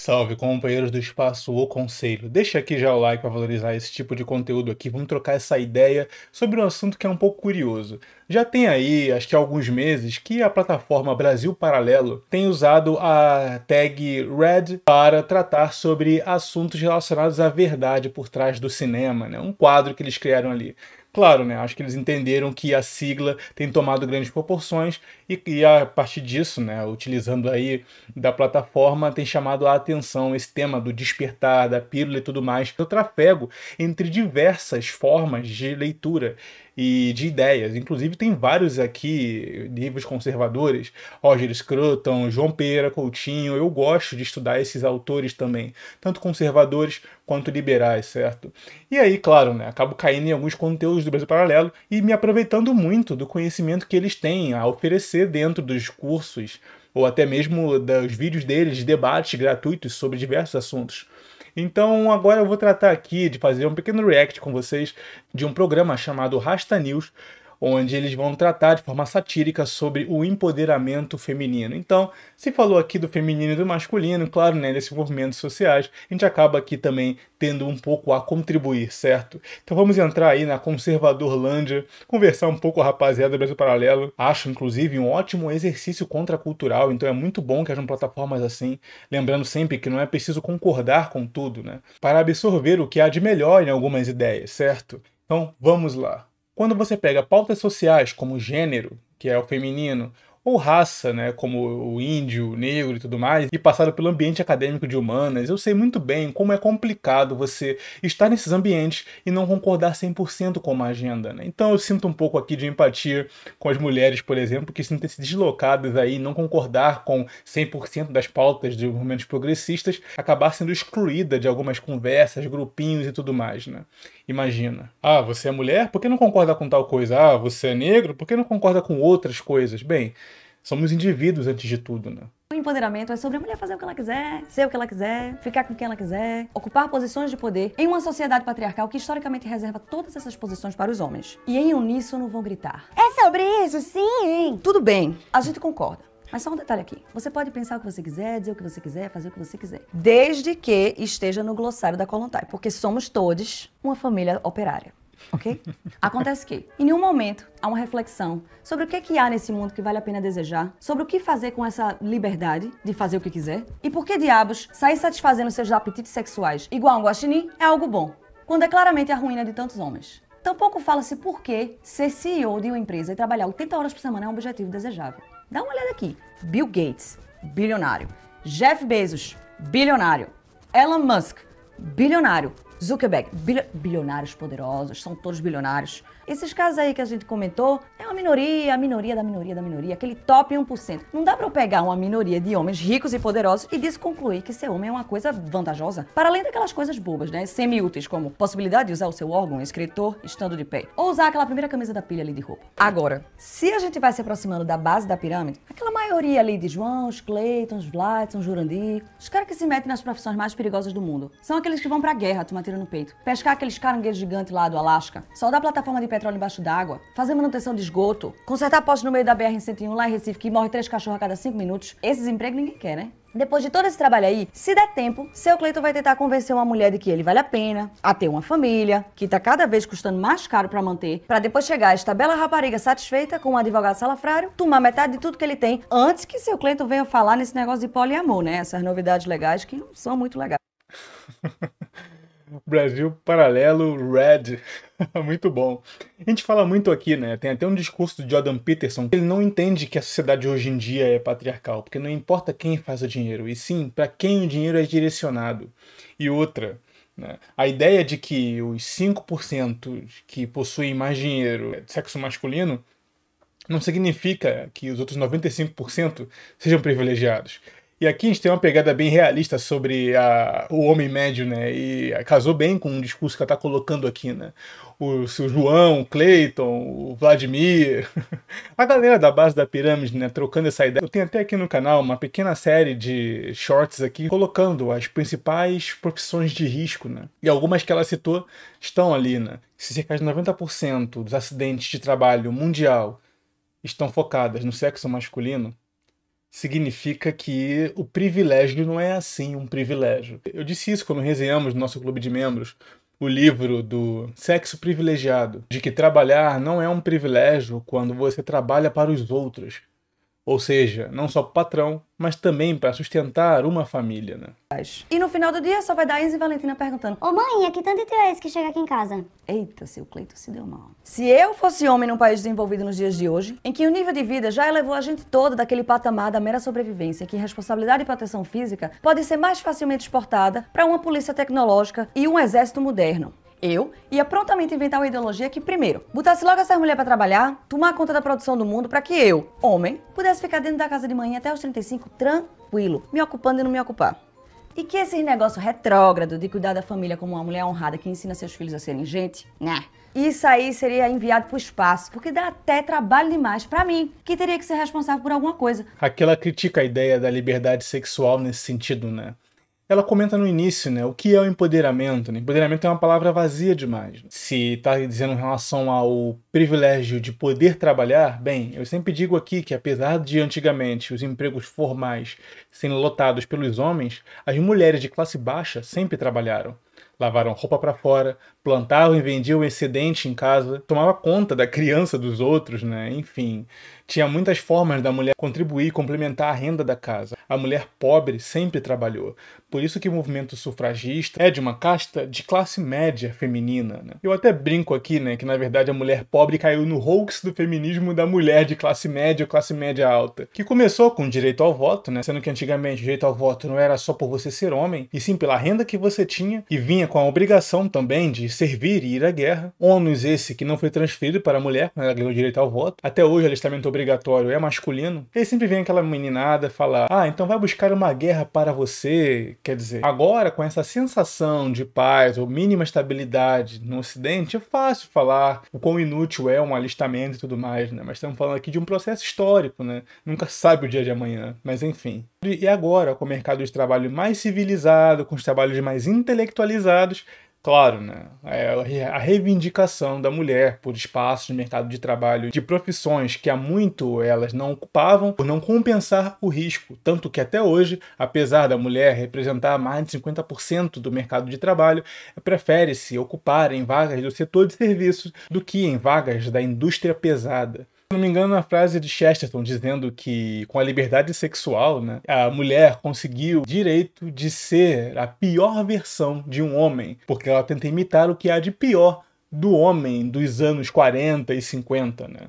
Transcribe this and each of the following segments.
Salve, companheiros do espaço ou conselho. Deixa aqui já o like para valorizar esse tipo de conteúdo aqui. Vamos trocar essa ideia sobre um assunto que é um pouco curioso. Já tem aí, acho que alguns meses, que a plataforma Brasil Paralelo tem usado a tag Red para tratar sobre assuntos relacionados à verdade por trás do cinema, né? Um quadro que eles criaram ali. Claro, né? Acho que eles entenderam que a sigla tem tomado grandes proporções e, e a partir disso, né, utilizando aí da plataforma, tem chamado a atenção esse tema do despertar, da pílula e tudo mais. Eu trafego entre diversas formas de leitura e de ideias. Inclusive, tem vários aqui, livros conservadores, Roger Scruton, João Pereira Coutinho. Eu gosto de estudar esses autores também, tanto conservadores quanto liberais, certo? E aí, claro, né, acabo caindo em alguns conteúdos do Brasil Paralelo e me aproveitando muito do conhecimento que eles têm a oferecer dentro dos cursos ou até mesmo dos vídeos deles de debates gratuitos sobre diversos assuntos. Então agora eu vou tratar aqui de fazer um pequeno react com vocês de um programa chamado Rasta News, onde eles vão tratar de forma satírica sobre o empoderamento feminino. Então, se falou aqui do feminino e do masculino, claro, né, desses movimentos sociais, a gente acaba aqui também tendo um pouco a contribuir, certo? Então vamos entrar aí na Conservadorlândia, conversar um pouco com a rapaziada do Brasil Paralelo. Acho, inclusive, um ótimo exercício contracultural, então é muito bom que hajam plataformas assim, lembrando sempre que não é preciso concordar com tudo, né? Para absorver o que há de melhor em algumas ideias, certo? Então, vamos lá. Quando você pega pautas sociais como gênero, que é o feminino, ou raça, né, como o índio, o negro e tudo mais, e passado pelo ambiente acadêmico de humanas, eu sei muito bem como é complicado você estar nesses ambientes e não concordar 100% com uma agenda. Né? Então eu sinto um pouco aqui de empatia com as mulheres, por exemplo, que sentem se deslocadas aí, não concordar com 100% das pautas de movimentos progressistas, acabar sendo excluída de algumas conversas, grupinhos e tudo mais, né? Imagina. Ah, você é mulher? Por que não concorda com tal coisa? Ah, você é negro? Por que não concorda com outras coisas? Bem, somos indivíduos antes de tudo, né? O empoderamento é sobre a mulher fazer o que ela quiser, ser o que ela quiser, ficar com quem ela quiser, ocupar posições de poder em uma sociedade patriarcal que historicamente reserva todas essas posições para os homens. E em uníssono vão gritar: É sobre isso, sim! Tudo bem, a gente concorda. Mas só um detalhe aqui. Você pode pensar o que você quiser, dizer o que você quiser, fazer o que você quiser. Desde que esteja no glossário da Colontai, porque somos todos uma família operária ok? Acontece que, em nenhum momento, há uma reflexão sobre o que, é que há nesse mundo que vale a pena desejar, sobre o que fazer com essa liberdade de fazer o que quiser, e por que diabos sair satisfazendo seus apetites sexuais igual a um guaxinim é algo bom, quando é claramente a ruína de tantos homens. Tampouco fala-se por que ser CEO de uma empresa e trabalhar 80 horas por semana é um objetivo desejável. Dá uma olhada aqui. Bill Gates, bilionário. Jeff Bezos, bilionário. Elon Musk, bilionário. Zuckerberg, bilionários poderosos, são todos bilionários. Esses casos aí que a gente comentou, é uma minoria, a minoria da minoria da minoria, aquele top 1%. Não dá para eu pegar uma minoria de homens ricos e poderosos e desconcluir que ser homem é uma coisa vantajosa, para além daquelas coisas bobas, né, semi-úteis, como possibilidade de usar o seu órgão escritor estando de pé, ou usar aquela primeira camisa da pilha ali de roupa. Agora, se a gente vai se aproximando da base da pirâmide, aquela maioria ali de João, Cleiton, Vladson, Jurandir, os caras que se metem nas profissões mais perigosas do mundo, são aqueles que vão pra guerra, tu tiro no peito. Pescar aqueles caranguejos gigantes lá do Alasca, soldar plataforma de petróleo embaixo d'água, fazer manutenção de esgoto, consertar poste no meio da BR-101 lá em Recife que morre três cachorros a cada cinco minutos. Esses empregos ninguém quer, né? Depois de todo esse trabalho aí, se der tempo, seu Cleiton vai tentar convencer uma mulher de que ele vale a pena, a ter uma família, que tá cada vez custando mais caro para manter, para depois chegar esta bela rapariga satisfeita com um advogado salafrário, tomar metade de tudo que ele tem, antes que seu Cleiton venha falar nesse negócio de poliamor, né? Essas novidades legais que não são muito legais. Brasil Paralelo Red. muito bom. A gente fala muito aqui, né? Tem até um discurso do Jordan Peterson. Ele não entende que a sociedade hoje em dia é patriarcal, porque não importa quem faz o dinheiro, e sim para quem o dinheiro é direcionado. E outra, né? a ideia de que os 5% que possuem mais dinheiro é de sexo masculino não significa que os outros 95% sejam privilegiados. E aqui a gente tem uma pegada bem realista sobre a, o homem médio, né? E casou bem com o discurso que ela está colocando aqui, né? O, seu João, o Clayton, o Vladimir, a galera da base da pirâmide, né? Trocando essa ideia. Eu tenho até aqui no canal uma pequena série de shorts aqui colocando as principais profissões de risco, né? E algumas que ela citou estão ali, né? Se cerca de 90% dos acidentes de trabalho mundial estão focadas no sexo masculino, significa que o privilégio não é assim um privilégio. Eu disse isso quando resenhamos no nosso clube de membros o livro do Sexo Privilegiado, de que trabalhar não é um privilégio quando você trabalha para os outros, ou seja, não só para o patrão, mas também para sustentar uma família, né? E no final do dia só vai dar Enzo e Valentina perguntando: Ô mãe, é que tanto teu é esse que chega aqui em casa? Eita, seu Cleito se deu mal. Se eu fosse homem num país desenvolvido nos dias de hoje, em que o nível de vida já elevou a gente toda daquele patamar da mera sobrevivência, em que responsabilidade e proteção física pode ser mais facilmente exportada para uma polícia tecnológica e um exército moderno. Eu ia é prontamente inventar uma ideologia que, primeiro, botasse logo essas mulheres para trabalhar, tomar conta da produção do mundo para que eu, homem, pudesse ficar dentro da casa de manhã até os 35 tranquilo, me ocupando e não me ocupar. E que esse negócio retrógrado de cuidar da família como uma mulher honrada que ensina seus filhos a serem gente, né? Isso aí seria enviado para o espaço, porque dá até trabalho demais para mim, que teria que ser responsável por alguma coisa. Aquela critica a ideia da liberdade sexual nesse sentido, né? ela comenta no início, né? O que é o empoderamento? Né? Empoderamento é uma palavra vazia demais. Né? Se está dizendo em relação ao privilégio de poder trabalhar, bem, eu sempre digo aqui que apesar de antigamente os empregos formais serem lotados pelos homens, as mulheres de classe baixa sempre trabalharam lavaram roupa para fora, plantavam e vendiam o excedente em casa, tomava conta da criança dos outros, né? Enfim, tinha muitas formas da mulher contribuir e complementar a renda da casa. A mulher pobre sempre trabalhou. Por isso que o movimento sufragista é de uma casta de classe média feminina. Né? Eu até brinco aqui, né, que na verdade a mulher pobre caiu no hoax do feminismo da mulher de classe média ou classe média alta, que começou com o direito ao voto, né, sendo que antigamente o direito ao voto não era só por você ser homem, e sim pela renda que você tinha e vinha com a obrigação também de servir e ir à guerra. Ônus esse que não foi transferido para a mulher, quando ela ganhou o direito ao voto. Até hoje o alistamento obrigatório obrigatório é masculino, e aí sempre vem aquela meninada falar: ah, então vai buscar uma guerra para você. Quer dizer, agora com essa sensação de paz ou mínima estabilidade no Ocidente, é fácil falar o quão inútil é um alistamento e tudo mais, né? Mas estamos falando aqui de um processo histórico, né? Nunca sabe o dia de amanhã, mas enfim. E agora, com o mercado de trabalho mais civilizado, com os trabalhos mais intelectualizados, Claro, né? É a reivindicação da mulher por espaços no mercado de trabalho de profissões que há muito elas não ocupavam, por não compensar o risco. Tanto que até hoje, apesar da mulher representar mais de 50% do mercado de trabalho, prefere-se ocupar em vagas do setor de serviços do que em vagas da indústria pesada não me engano, a frase de Chesterton dizendo que com a liberdade sexual, né, a mulher conseguiu o direito de ser a pior versão de um homem, porque ela tenta imitar o que há de pior do homem dos anos 40 e 50, né?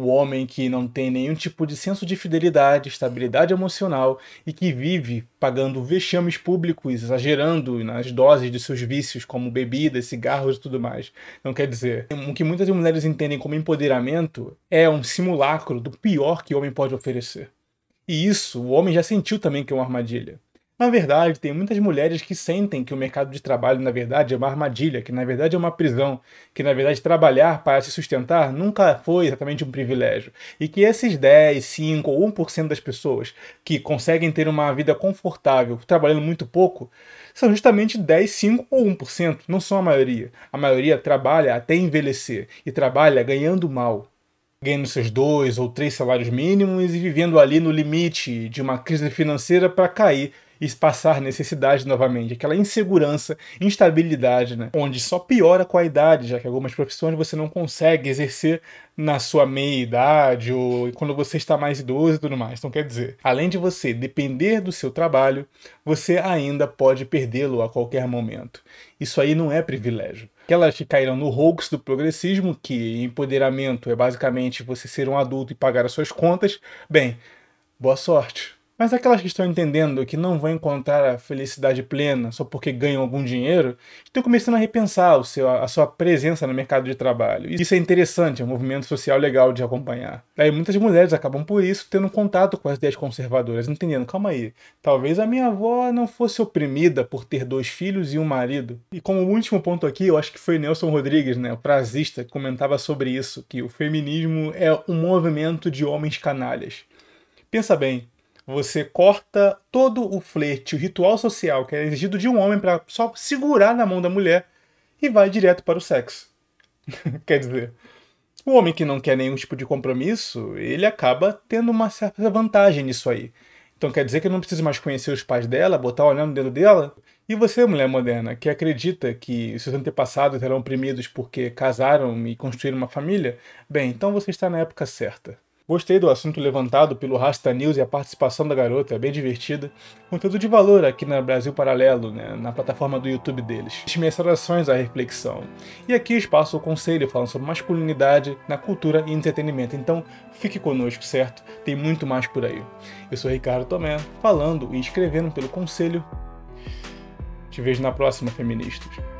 o homem que não tem nenhum tipo de senso de fidelidade, estabilidade emocional e que vive pagando vexames públicos, exagerando nas doses de seus vícios, como bebidas, cigarros e tudo mais. Não quer dizer, o que muitas mulheres entendem como empoderamento é um simulacro do pior que o homem pode oferecer. E isso o homem já sentiu também que é uma armadilha. Na verdade, tem muitas mulheres que sentem que o mercado de trabalho, na verdade, é uma armadilha, que na verdade é uma prisão, que na verdade trabalhar para se sustentar nunca foi exatamente um privilégio. E que esses 10, 5 ou 1% das pessoas que conseguem ter uma vida confortável trabalhando muito pouco são justamente 10, 5 ou 1%, não são a maioria. A maioria trabalha até envelhecer e trabalha ganhando mal, ganhando seus dois ou três salários mínimos e vivendo ali no limite de uma crise financeira para cair e passar necessidade novamente, aquela insegurança, instabilidade, né? onde só piora com a idade, já que algumas profissões você não consegue exercer na sua meia-idade ou quando você está mais idoso e tudo mais. Então, quer dizer, além de você depender do seu trabalho, você ainda pode perdê-lo a qualquer momento. Isso aí não é privilégio aquelas que caíram no hoax do progressismo, que empoderamento é basicamente você ser um adulto e pagar as suas contas, bem, boa sorte. Mas aquelas que estão entendendo que não vão encontrar a felicidade plena só porque ganham algum dinheiro, estão começando a repensar seu, a sua presença no mercado de trabalho. Isso é interessante, é um movimento social legal de acompanhar. Daí muitas mulheres acabam por isso tendo contato com as ideias conservadoras, entendendo, calma aí, talvez a minha avó não fosse oprimida por ter dois filhos e um marido. E como último ponto aqui, eu acho que foi Nelson Rodrigues, né, o prazista, que comentava sobre isso, que o feminismo é um movimento de homens canalhas. Pensa bem, você corta todo o flerte, o ritual social que é exigido de um homem para só segurar na mão da mulher e vai direto para o sexo. quer dizer, o homem que não quer nenhum tipo de compromisso, ele acaba tendo uma certa vantagem nisso aí. Então quer dizer que não precisa mais conhecer os pais dela, botar o anel no dedo dela? E você, mulher moderna, que acredita que seus antepassados eram oprimidos porque casaram e construíram uma família? Bem, então você está na época certa. Gostei do assunto levantado pelo Rasta News e a participação da garota, é bem divertida. Conteúdo de valor aqui na Brasil Paralelo, né, na plataforma do YouTube deles. Minhas saudações à reflexão. E aqui espaço o conselho falando sobre masculinidade na cultura e entretenimento. Então, fique conosco, certo? Tem muito mais por aí. Eu sou Ricardo Tomé, falando e escrevendo pelo conselho. Te vejo na próxima, feministas.